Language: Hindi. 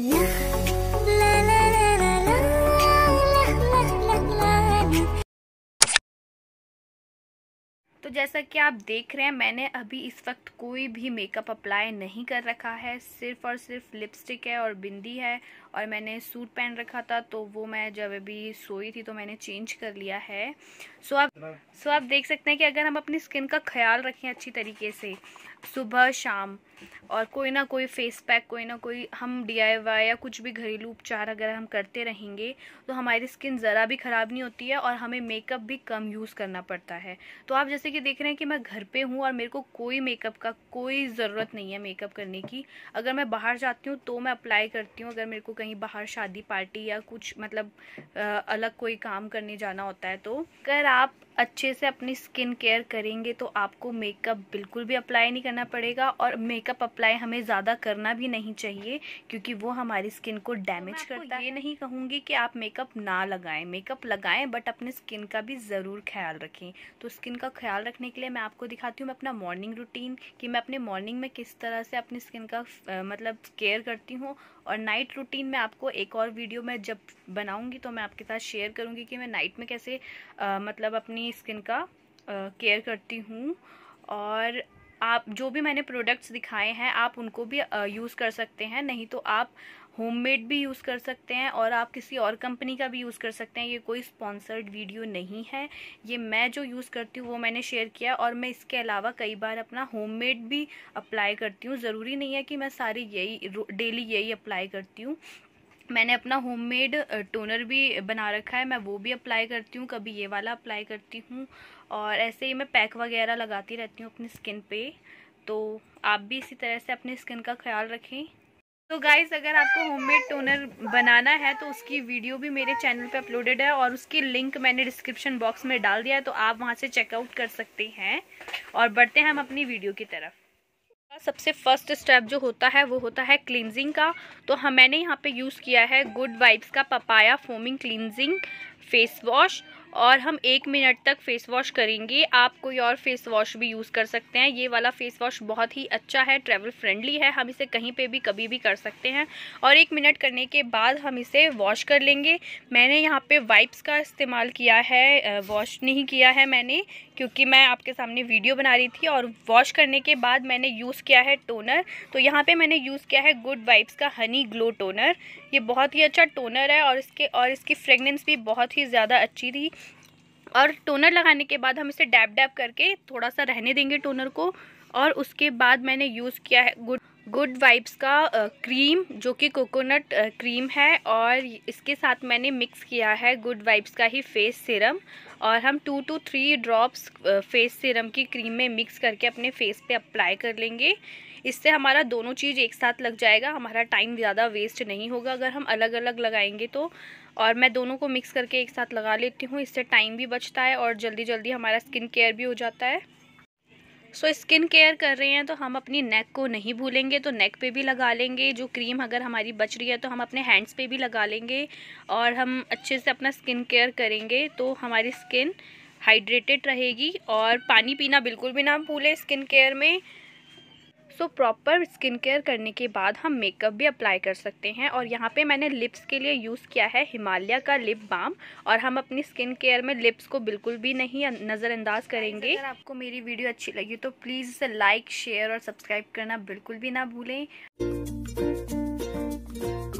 तो जैसा कि आप देख रहे हैं मैंने अभी इस वक्त कोई भी मेकअप अप्लाई नहीं कर रखा है सिर्फ और सिर्फ लिपस्टिक है और बिंदी है और मैंने सूट पहन रखा था तो वो मैं जब अभी सोई थी तो मैंने चेंज कर लिया है सो आप सो आप देख सकते हैं कि अगर हम अपनी स्किन का ख्याल रखें अच्छी तरीके से सुबह शाम और कोई ना कोई फेस पैक कोई ना कोई हम डी या कुछ भी घरेलू उपचार अगर हम करते रहेंगे तो हमारी स्किन ज़रा भी ख़राब नहीं होती है और हमें मेकअप भी कम यूज़ करना पड़ता है तो आप जैसे कि देख रहे हैं कि मैं घर पे हूँ और मेरे को कोई मेकअप का कोई ज़रूरत नहीं है मेकअप करने की अगर मैं बाहर जाती हूँ तो मैं अप्लाई करती हूँ अगर मेरे को कहीं बाहर शादी पार्टी या कुछ मतलब अलग कोई काम करने जाना होता है तो अगर आप अच्छे से अपनी स्किन केयर करेंगे तो आपको मेकअप बिल्कुल भी अप्लाई नहीं करना पड़ेगा और मेकअप अप्लाई हमें ज़्यादा करना भी नहीं चाहिए क्योंकि वो हमारी स्किन को तो डैमेज करता है ये नहीं कहूँगी कि आप मेकअप ना लगाएं मेकअप लगाएं बट अपने स्किन का भी ज़रूर ख्याल रखें तो स्किन का ख्याल रखने के लिए मैं आपको दिखाती हूँ मैं अपना मॉर्निंग रूटीन कि मैं अपने मॉर्निंग में किस तरह से अपनी स्किन का मतलब केयर करती हूँ और नाइट रूटीन में आपको एक और वीडियो मैं जब बनाऊँगी तो मैं आपके साथ शेयर करूँगी कि मैं नाइट में कैसे मतलब अपनी अपनी स्किन का केयर करती हूँ और आप जो भी मैंने प्रोडक्ट्स दिखाए हैं आप उनको भी यूज़ कर सकते हैं नहीं तो आप होममेड भी यूज़ कर सकते हैं और आप किसी और कंपनी का भी यूज़ कर सकते हैं ये कोई स्पॉन्सर्ड वीडियो नहीं है ये मैं जो यूज़ करती हूँ वो मैंने शेयर किया और मैं इसके अलावा कई बार अपना होममेड भी अप्लाई करती हूँ ज़रूरी नहीं है कि मैं सारी यही डेली यही अप्लाई करती हूँ मैंने अपना होममेड टोनर भी बना रखा है मैं वो भी अप्लाई करती हूँ कभी ये वाला अप्लाई करती हूँ और ऐसे ही मैं पैक वगैरह लगाती रहती हूँ अपनी स्किन पे तो आप भी इसी तरह से अपनी स्किन का ख्याल रखें तो गाइज़ अगर आपको होममेड टोनर बनाना है तो उसकी वीडियो भी मेरे चैनल पे अपलोडेड है और उसकी लिंक मैंने डिस्क्रिप्शन बॉक्स में डाल दिया है तो आप वहाँ से चेकआउट कर सकते हैं और बढ़ते हैं हम अपनी वीडियो की तरफ सबसे फर्स्ट स्टेप जो होता है वो होता है क्लिनजिंग का तो हम हाँ, मैंने यहाँ पे यूज़ किया है गुड वाइब्स का papaya foaming cleansing face wash और हम एक मिनट तक फेस वॉश करेंगे आप कोई और फेस वॉश भी यूज़ कर सकते हैं ये वाला फेस वॉश बहुत ही अच्छा है ट्रैवल फ्रेंडली है हम इसे कहीं पे भी कभी भी कर सकते हैं और एक मिनट करने के बाद हम इसे वॉश कर लेंगे मैंने यहाँ पे वाइप्स का इस्तेमाल किया है वॉश नहीं किया है मैंने क्योंकि मैं आपके सामने वीडियो बना रही थी और वॉश करने के बाद मैंने यूज़ किया है टोनर तो यहाँ पर मैंने यूज़ किया है गुड वाइप्स का हनी ग्लो टोनर ये बहुत ही अच्छा टोनर है और इसके और इसकी फ्रेगनेंस भी बहुत ही ज़्यादा अच्छी थी और टोनर लगाने के बाद हम इसे डैप डैप करके थोड़ा सा रहने देंगे टोनर को और उसके बाद मैंने यूज़ किया है गुड गुड वाइब्स का क्रीम जो कि कोकोनट क्रीम है और इसके साथ मैंने मिक्स किया है गुड वाइब्स का ही फेस सिरम और हम two two three drops face serum की क्रीम में मिक्स करके अपने फेस पे अप्लाई कर लेंगे इससे हमारा दोनों चीज़ एक साथ लग जाएगा हमारा टाइम ज़्यादा वेस्ट नहीं होगा अगर हम अलग अलग लगाएंगे तो और मैं दोनों को मिक्स करके एक साथ लगा लेती हूँ इससे टाइम भी बचता है और जल्दी जल्दी हमारा स्किन केयर भी हो जाता है सो so, स्किन केयर कर रहे हैं तो हम अपनी नेक को नहीं भूलेंगे तो नेक पे भी लगा लेंगे जो क्रीम अगर हमारी बच रही है तो हम अपने हैंड्स पे भी लगा लेंगे और हम अच्छे से अपना स्किन केयर करेंगे तो हमारी स्किन हाइड्रेटेड रहेगी और पानी पीना बिल्कुल भी ना भूलें स्किन केयर में सो प्रॉपर स्किन केयर करने के बाद हम मेकअप भी अप्लाई कर सकते हैं और यहाँ पे मैंने लिप्स के लिए यूज़ किया है हिमालय का लिप बाम और हम अपनी स्किन केयर में लिप्स को बिल्कुल भी नहीं नज़रअंदाज करेंगे अगर आपको मेरी वीडियो अच्छी लगी तो प्लीज़ इसे लाइक शेयर और सब्सक्राइब करना बिल्कुल भी ना भूलें